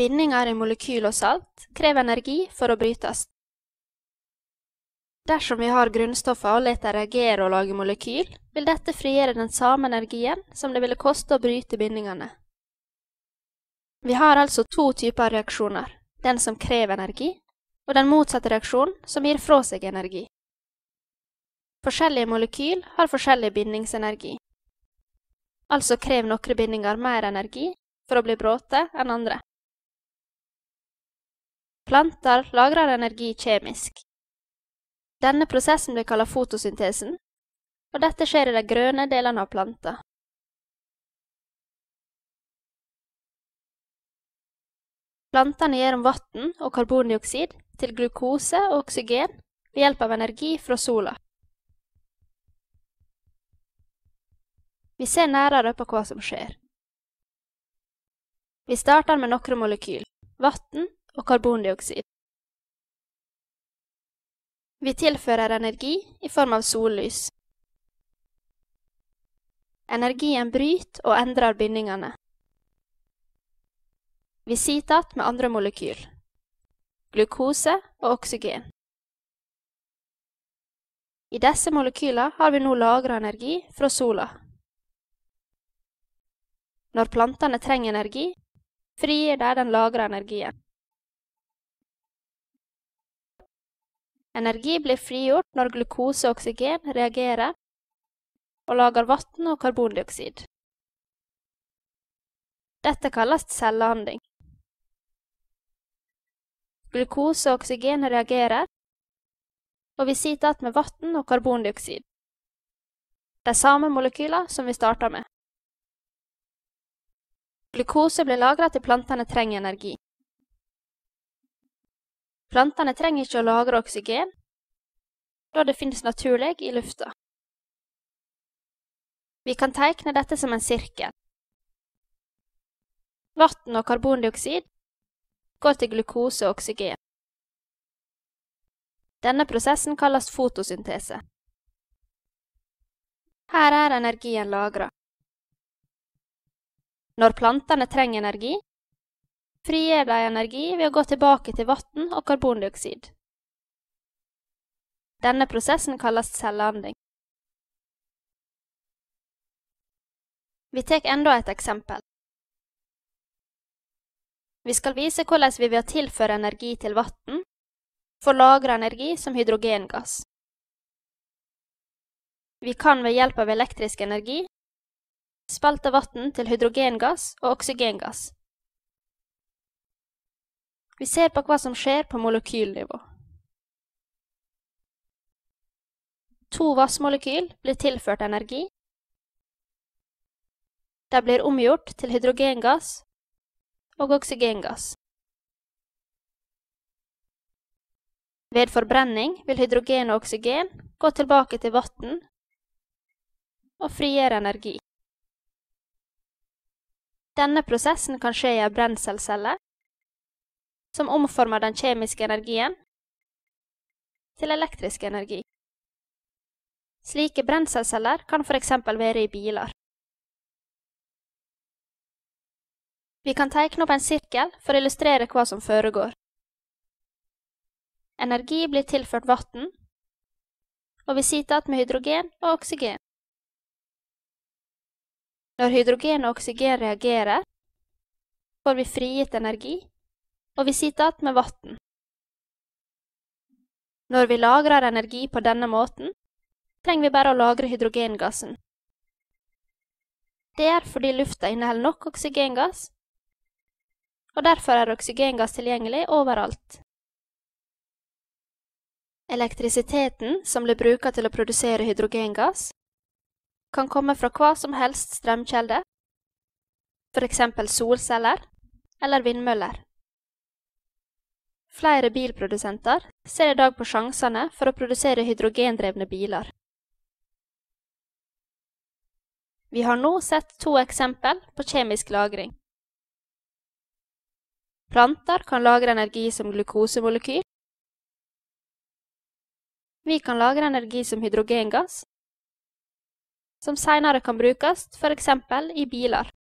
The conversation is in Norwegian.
Bindinger i molekyl og salt krever energi for å brytes. Dersom vi har grunnstoffer og lar dem reagere og lage molekyl, vil dette frigjøre den samme energien som det ville koste å bryte bindingene. Vi har altså to typer reaksjoner, den som krever energi, og den motsatte reaksjonen, som gir fra seg energi. Forskjellige molekyl har forskjellig bindingsenergi. Altså krever noen bindinger mer energi for å bli bråte enn andre. Planter lagrer energi kjemisk. Denne prosessen blir kalt fotosyntesen, og dette skjer i de grønne delene av planta. Plantene gjør om vann og karbondioksid til glukose og oksygen ved hjelp av energi fra sola. Vi ser nærere på hva som skjer. Vi starter med noen molekyl, vann og karbondioksid. Vi tilfører energi i form av sollys. Energien bryter og endrer bindingene. Vi Visitat med andre molekyl. Glukose og oksygen. I disse molekylene har vi nå lagra energi fra sola. Når plantene trenger energi, frigir de den lagra energien. Energi blir frigjort når glukose og oksygen reagerer og lager vann og karbondioksid. Dette kalles cellehandling. Glukose og oksygen reagerer, og vi sitter igjen med vann og karbondioksid, de samme molekylene som vi starta med. Glukose blir lagret til plantene trenger energi. Plantene trenger ikke å lagre oksygen da det finnes naturlig i lufta. Vi kan tegne dette som en sirkel. Vann og karbondioksid går til glukose og oksygen. Denne prosessen kalles fotosyntese. Her er energien lagra. Når plantene trenger energi, frigjør de energi ved å gå tilbake til vann og karbondioksid. Denne prosessen kalles celleanding. Vi tar enda et eksempel. Vi skal vise hvordan vi ved å tilføre energi til vann får lagra energi som hydrogengass. Vi kan ved hjelp av elektrisk energi spalte vann til hydrogengass og oksygengass, vi ser på hva som skjer på molekylnivå. To vassmolekyl blir tilført energi. De blir omgjort til hydrogengass og oksygengass. Ved forbrenning vil hydrogen og oksygen gå tilbake til vann og frigjøre energi. Denne prosessen kan skje i en brenselcelle som omformer den kjemiske energien til elektrisk energi. Slike brenselceller kan f.eks. være i biler. Vi kan tegne opp en sirkel for å illustrere hva som foregår. Energi blir tilført vann, og vi sitter igjen med hydrogen og oksygen. Når hydrogen og oksygen reagerer, får vi frigitt energi og vi sitter igjen med vann. Når vi lagrer energi på denne måten, trenger vi bare å lagre hydrogengassen. Det er fordi lufta inneholder nok oksygengass, og derfor er oksygengass tilgjengelig overalt. Elektrisiteten som blir brukt til å produsere hydrogengass, kan komme fra hva som helst strømkjelde, for eksempel solceller eller vindmøller. Flere bilprodusenter ser i dag på sjansene for å produsere hydrogendrevne biler. Vi har nå sett to eksempel på kjemisk lagring. Planter kan lagre energi som glukosemolekyl. Vi kan lagre energi som hydrogengass, som senere kan brukes f.eks. i biler.